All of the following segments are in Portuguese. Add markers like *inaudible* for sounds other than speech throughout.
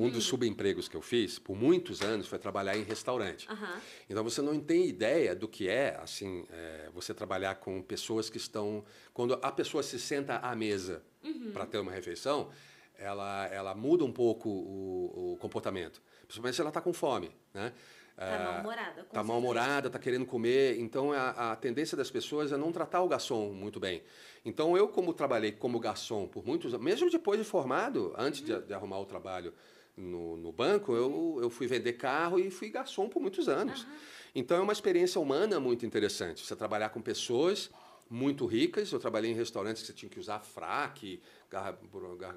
Um dos subempregos que eu fiz por muitos anos foi trabalhar em restaurante. Então você não tem ideia do que é assim é, você trabalhar com pessoas que estão quando a pessoa se senta à mesa uhum. para ter uma refeição, ela ela muda um pouco o, o comportamento. Principalmente se ela está com fome, né? Está ah, mal-humorada. Está mal-humorada, está querendo comer. Então, a, a, tendência das pessoas é não tratar o garçom muito bem. Então, eu, como trabalhei como garçom por muitos anos, mesmo depois de formado, antes uhum. de, de, arrumar o trabalho no, no banco, eu, uhum. eu fui vender carro e fui garçom por muitos anos. Uhum. Então é uma experiência humana muito interessante. Você trabalhar com pessoas muito ricas. Eu trabalhei em restaurantes que você tinha que usar fraque, eh,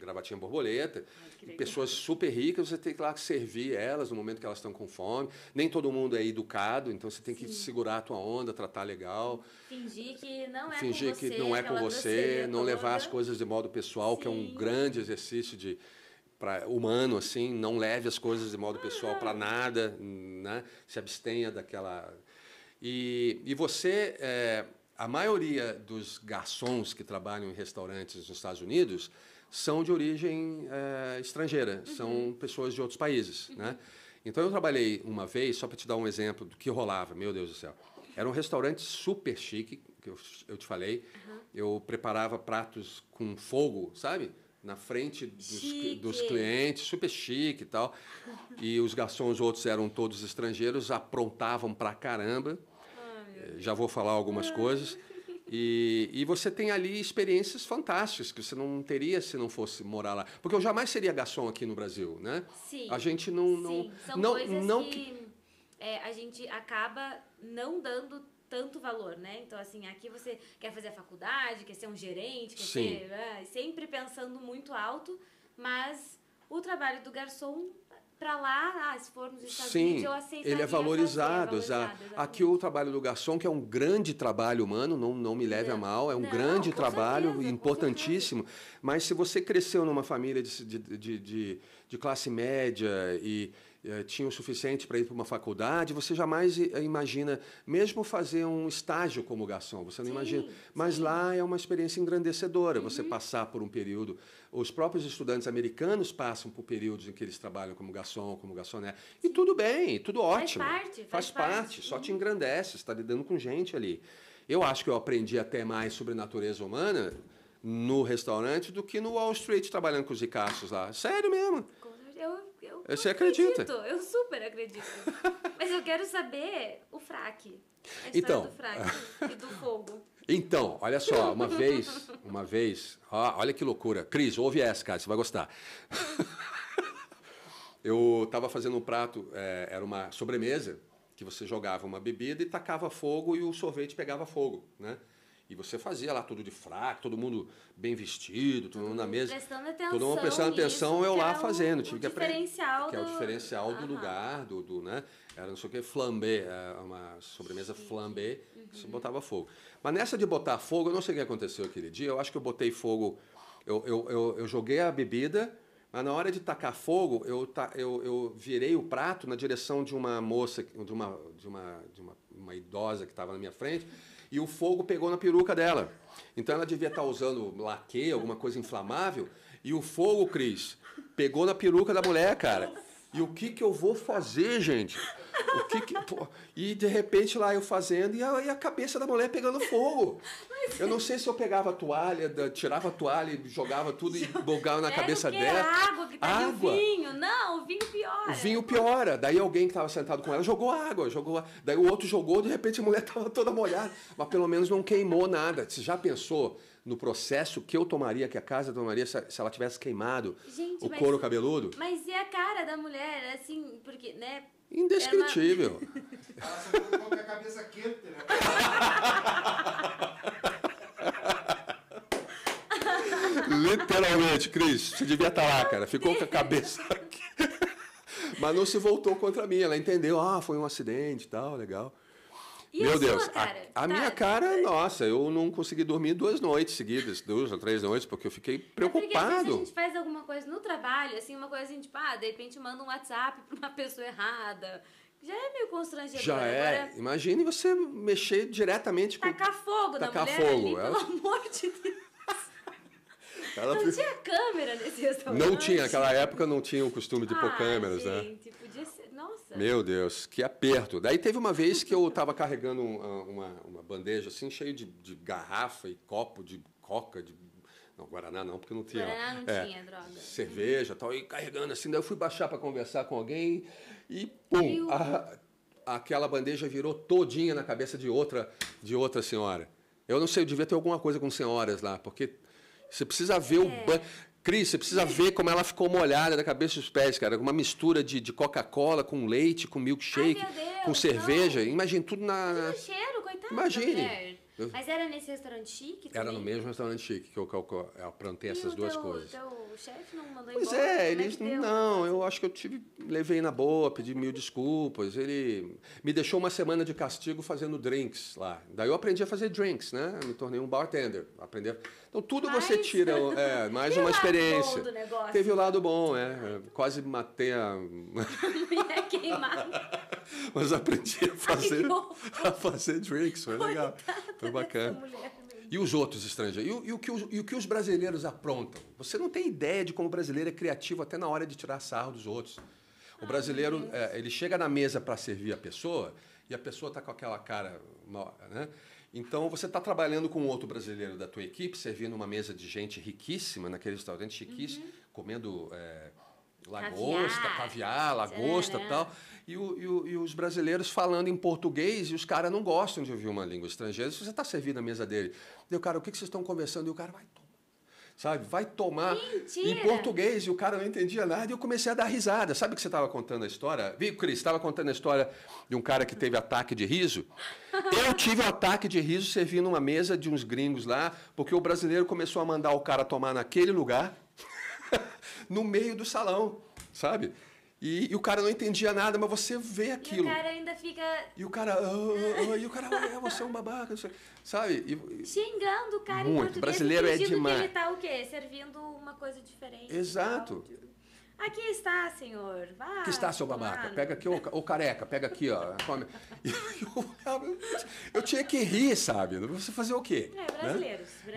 gravatinha borboleta. Ai, pessoas super ricas, você tem que lá servir elas no momento que elas estão com fome. Nem todo mundo é educado, então você tem que Sim. segurar a tua onda, tratar legal. Fingir que não é Fingir com você. Fingir que não é com você, não levar as coisas de modo pessoal, Sim. que é um grande exercício de para humano, assim, não leve as coisas de modo pessoal para nada, né? se abstenha daquela. E, e você, é, a maioria dos garçons que trabalham em restaurantes nos Estados Unidos são de origem é, estrangeira, uhum. são pessoas de outros países. Uhum. Né? Então eu trabalhei uma vez, só para te dar um exemplo do que rolava, meu Deus do céu. Era um restaurante super chique, que eu, eu te falei. Uhum. Eu preparava pratos com fogo, sabe? na frente dos, dos, clientes, super chique e tal. E os garçons outros eram todos estrangeiros, aprontavam pra caramba. Eh, já vou falar algumas coisas. E, e, você tem ali experiências fantásticas que você não teria se não fosse morar lá. Porque eu jamais seria garçom aqui no Brasil, né? Sim. A gente não. não São não, coisas não que. que... É, a gente acaba não dando tanto valor, né? Então, assim, aqui você quer fazer a faculdade, quer ser um gerente, quer Sim. ser. Né? sempre pensando muito alto, mas o trabalho do garçom para lá, ah, se for nos Estados Sim, Unidos, eu aceito. Ele é valorizado, fazer, é valorizado Aqui o trabalho do garçom, que é um grande trabalho humano, não, não me leve não, a mal, é um não, grande trabalho, certeza, importantíssimo. Mas se você cresceu numa família de, de, de, de, de classe média e eh, tinha o suficiente para ir para uma faculdade, você jamais eh, imagina, mesmo fazer um estágio como garçom, você não sim, imagina. Mas sim. lá é uma experiência engrandecedora, uhum. você passar por um período. Os próprios estudantes americanos passam por períodos em que eles trabalham como garçom, como garçonete E tudo bem, tudo ótimo. Faz parte. Faz, faz parte, parte, só te uhum. engrandece, está lidando com gente ali. Eu acho que eu aprendi até mais sobre a natureza humana no restaurante do que no Wall Street trabalhando com os ricaços lá. Sério mesmo eu não acredito. acredito. Eu super acredito. *laughs* Mas eu quero saber o fraque. A então, do fraque e do fogo. *laughs* Então, olha só, uma vez, uma vez, ó, olha que loucura. Cris, ouve essa, cara, você vai gostar. *laughs* eu estava fazendo um prato, é, era uma sobremesa, que você jogava uma bebida e tacava fogo e o sorvete pegava fogo, né? E você fazia lá tudo de fraco, todo mundo bem vestido, todo mundo na mesa. Prestando atenção. Todo mundo prestando atenção, eu lá é fazendo. O, tive o que diferencial que, que é o diferencial do lugar, do, do, né? Era não sei o que, flambé, uma sobremesa Sim. flambé, uhum. você botava fogo. Mas nessa de botar fogo, eu não sei o que aconteceu aquele dia, eu acho que eu botei fogo, eu, eu, eu, eu joguei a bebida, mas na hora de tacar fogo, eu, eu, eu virei o prato na direção de uma moça, de uma, de uma, de uma, uma idosa que estava na minha frente e o fogo pegou na peruca dela. Então ela devia estar tá usando laque, alguma coisa inflamável, e o fogo, Cris, pegou na peruca da mulher, cara. E o que, que eu vou fazer, gente? O que que, pô, e de repente lá eu fazendo e a, e a cabeça da mulher pegando fogo. Mas... Eu não sei se eu pegava a toalha, da, tirava a toalha e jogava tudo e *laughs* bolgava na cabeça dela. Água que tá água. vinho. Não, o vinho piora. O vinho piora. Daí alguém que estava sentado com ela jogou água, jogou. Daí o outro jogou, de repente a mulher estava toda molhada, mas pelo menos não queimou nada. Você já pensou? no processo que eu tomaria, que a casa tomaria se, se ela tivesse queimado Gente, o couro cabeludo. Mas e a cara da mulher, assim, porque, né? Indescritível. Ela, ela só ficou com a cabeça quente, né? Literalmente, Cris, você devia estar tá lá, cara. Ficou com a cabeça *laughs* Mas não se voltou contra mim. Ela entendeu, ah, foi um acidente e tal, legal. E Meu a Deus, cara? a, a tá. minha cara, tá. nossa, eu não consegui dormir duas noites seguidas, duas ou três noites, porque eu fiquei preocupado. É porque, a gente faz alguma coisa no trabalho, assim, uma coisa assim, tipo, ah, de repente manda um WhatsApp para uma pessoa errada, já é meio constrangedor. Já é. Agora... Imagine você mexer diretamente com. Tacar fogo Tacar na mulher. Fogo. Ali, Ela... Pelo amor de Deus. *laughs* Ela... Não tinha câmera nesse restaurante. Não tinha, naquela época não tinha o costume de ah, pôr câmeras, né? gente, né? Podia ser. Nossa. Meu Deus, que aperto. Daí teve uma vez que eu estava carregando uma, ah, uma, uma, bandeja assim, cheia de, de garrafa e copo de coca, de não, Guaraná não, porque não tinha. Guaraná não é, tinha, droga. Uhum. Cerveja tal, e carregando assim. Daí eu fui baixar para conversar com alguém e pum, a, aquela bandeja virou todinha na cabeça de outra, de outra senhora. Eu não sei, eu devia ter alguma coisa com senhoras lá, porque você precisa ver é. o banho. Cris, você precisa ver como ela ficou molhada da cabeça aos pés, cara. Uma mistura de, de Coca-Cola com leite, com milkshake, Ai, Deus, com cerveja. Não. Imagina tudo na. Tudo cheiro, coitado. Imagine. Mas era nesse restaurante chique? Também? Era no mesmo restaurante chique que eu, que eu é, plantei essas duas teu, coisas. Teu, o chefe não mandou pois embora? Pois é, é, ele. É não, eu acho que eu tive. Levei na boa, pedi mil desculpas. Ele me deixou uma semana de castigo fazendo drinks lá. Daí eu aprendi a fazer drinks, né? me tornei um bartender. Aprender. Então tudo Mas... você tira. *laughs* É, mais uma experiência. Teve o lado bom, do negócio. Teve o lado bom, é. Quase matei a. *laughs* Mulher queimada. *laughs* Mas aprendi a fazer, a fazer drinks, foi legal. Foi bacana. E os outros estrangeiros? E, e, o que os, e o que os brasileiros aprontam? Você não tem ideia de como o brasileiro é criativo até na hora de tirar sarro dos outros. O brasileiro, é, ele chega na mesa para servir a pessoa e a pessoa está com aquela cara, né? Então você está trabalhando com outro brasileiro da tua equipe, servindo uma mesa de gente riquíssima naquele restaurante chiquíssimo, uhum. comendo é, lagosta, caviar, caviar lagosta, e né? tal. E, o, e, o, e, os brasileiros falando em português e os caras não gostam de ouvir uma língua estrangeira. você está servindo a mesa dele, deu cara, o que, que vocês estão conversando? E o cara vai tomar. Sabe, vai tomar Mentira. em português, e o cara não entendia nada, e eu comecei a dar risada. Sabe que você estava contando a história? Viu, Cris? Estava contando a história de um cara que teve ataque de riso. Eu tive um ataque de riso servindo uma mesa de uns gringos lá, porque o brasileiro começou a mandar o cara tomar naquele lugar, *laughs* no meio do salão, sabe? E, e, o cara não entendia nada, mas você vê aquilo. E o cara ainda fica. E o cara. Oh, oh, e o cara, oh, é, você é um babaca, sabe? E, Xingando o cara muito. em português. Brasileiro é demais. Que ele tá o quê? Servindo uma coisa diferente. Exato. Aqui está, senhor. Vá. Aqui está, seu babaca. Pega aqui, o careca, pega aqui, ó. Come. *laughs* Eu, eu, tinha que rir, sabe? Você fazer o quê? É, brasileiros, né? brasileiros,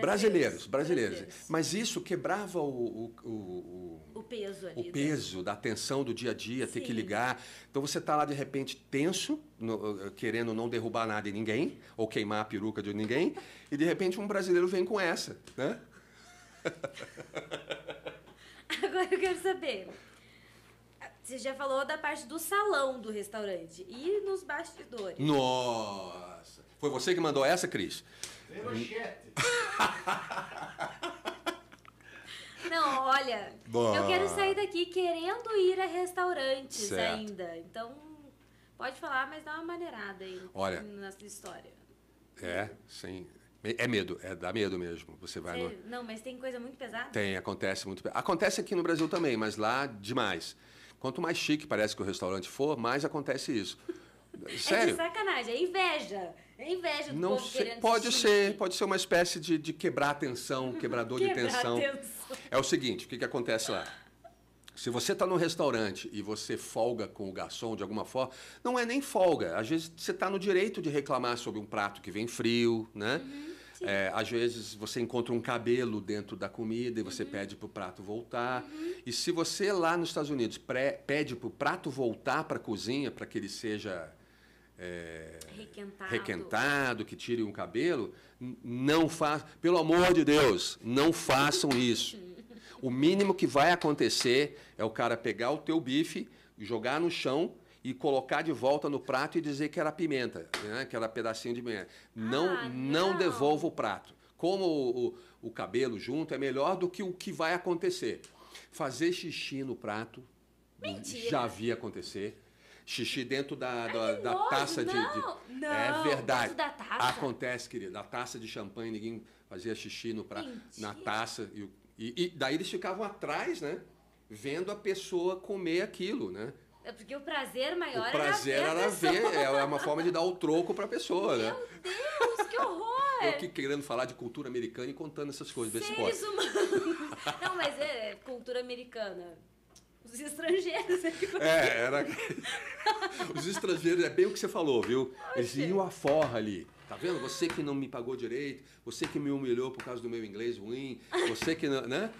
brasileiros, brasileiros. Mas isso quebrava o, o, o, o peso ali. O peso da tensão do dia a dia, Sim. ter que ligar. Então você está lá de repente tenso, no, uh, uh, querendo não derrubar nada em ninguém, ou queimar a peruca de ninguém, e de repente um brasileiro vem com essa, né? *laughs* agora eu quero saber. Você já falou da parte do salão do restaurante e nos bastidores. Nossa! Foi você que mandou essa, Cris? *laughs* Não, olha, Boa. eu quero sair daqui querendo ir a restaurantes certo. ainda. Então, pode falar, mas dá uma maneirada aí olha, nessa história. É, sim. É medo, é dá medo mesmo. Você vai Sério? no... Não, mas tem coisa muito pesada? Tem, acontece muito. Acontece aqui no Brasil também, mas lá demais. Quanto mais chique parece que o restaurante for, mais acontece isso. Sério? *laughs* É de sacanagem, é inveja. É inveja do não sei, Pode chique. ser, pode ser uma espécie de, de quebrar a tensão, *laughs* quebrador quebrar de tensão. tensão. É o seguinte, o que, que acontece lá? Se você está num restaurante e você folga com o garçom de alguma forma, não é nem folga. Às vezes você está no direito de reclamar sobre um prato que vem frio, né? Uhum. É, às vezes você encontra um cabelo dentro da comida e você uhum. pede para o prato voltar. Uhum. E se você lá nos Estados Unidos pré, pede para o prato voltar para a cozinha para que ele seja é, requentado. requentado. que tire um cabelo, não façam. Pelo amor de Deus, não façam isso. *laughs* O mínimo que vai acontecer é o cara pegar o teu bife, jogar no chão e colocar de volta no prato e dizer que era pimenta, né? que era pedacinho de pimenta. Não, ah, não, não devolva o prato. Como o, o, o cabelo junto é melhor do que o que vai acontecer. Fazer xixi no prato, Mentira. já vi acontecer xixi dentro da, Ai, é da, taça não, de, de, Não, É verdade. Acontece, querido. da taça de champanhe, ninguém fazia xixi no pra, na taça. E, e, e, daí eles ficavam atrás, né? Vendo a pessoa comer aquilo, né? É porque o prazer maior o é prazer era ver. Era ver é uma forma de dar o troco para a pessoa, Meu né? Meu Deus, que horror! Eu que querendo falar de cultura americana e contando essas coisas. Seres humanos. Não, mas é, é, cultura americana os estrangeiros. É, que. É, era. os estrangeiros, é bem o que você falou, viu? Eles iam a forra ali. Tá vendo? Você que não me pagou direito, você que me humilhou por causa do meu inglês ruim, você que não. Né?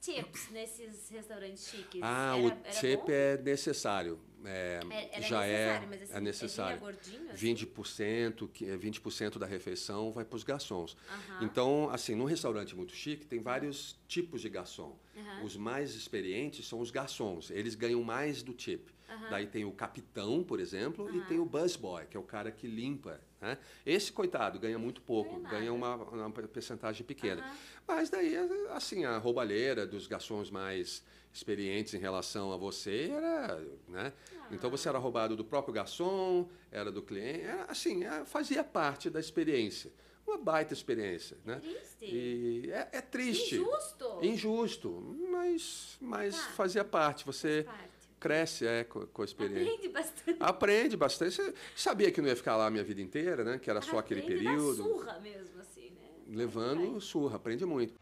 tips nesses restaurantes chiques? Ah, era, o tip é necessário. É, é já necessário, é, mas é necessário. Assim, é é gordinho, assim? 20%, que é 20% da refeição vai para os garçons. Uhum. Então, assim, num restaurante muito chique, tem vários tipos de garçom. Uhum. Os mais experientes são os garçons, eles ganham mais do tip. Uhum. Daí tem o capitão, por exemplo, uhum. e tem o busboy, que é o cara que limpa. Né? Esse, coitado, ganha muito pouco, ganha uma, uma percentagem pequena. Uhum. Mas daí, assim, a roubalheira dos garçons mais experientes em relação a você era, né? Ah. Então você era roubado do próprio garçom, era do cliente, era, assim, é, fazia parte da experiência uma baita experiência, né? Triste. E é, é triste. Injusto. Injusto, mas, mas tá. fazia parte. Você, faz parte cresce é, com, com a experiência. Aprende bastante. Aprende bastante. Você sabia que não ia ficar lá a minha vida inteira, né? Que era só Aprende aquele período. surra mesmo, assim, né? Levando é surra, aprende muito.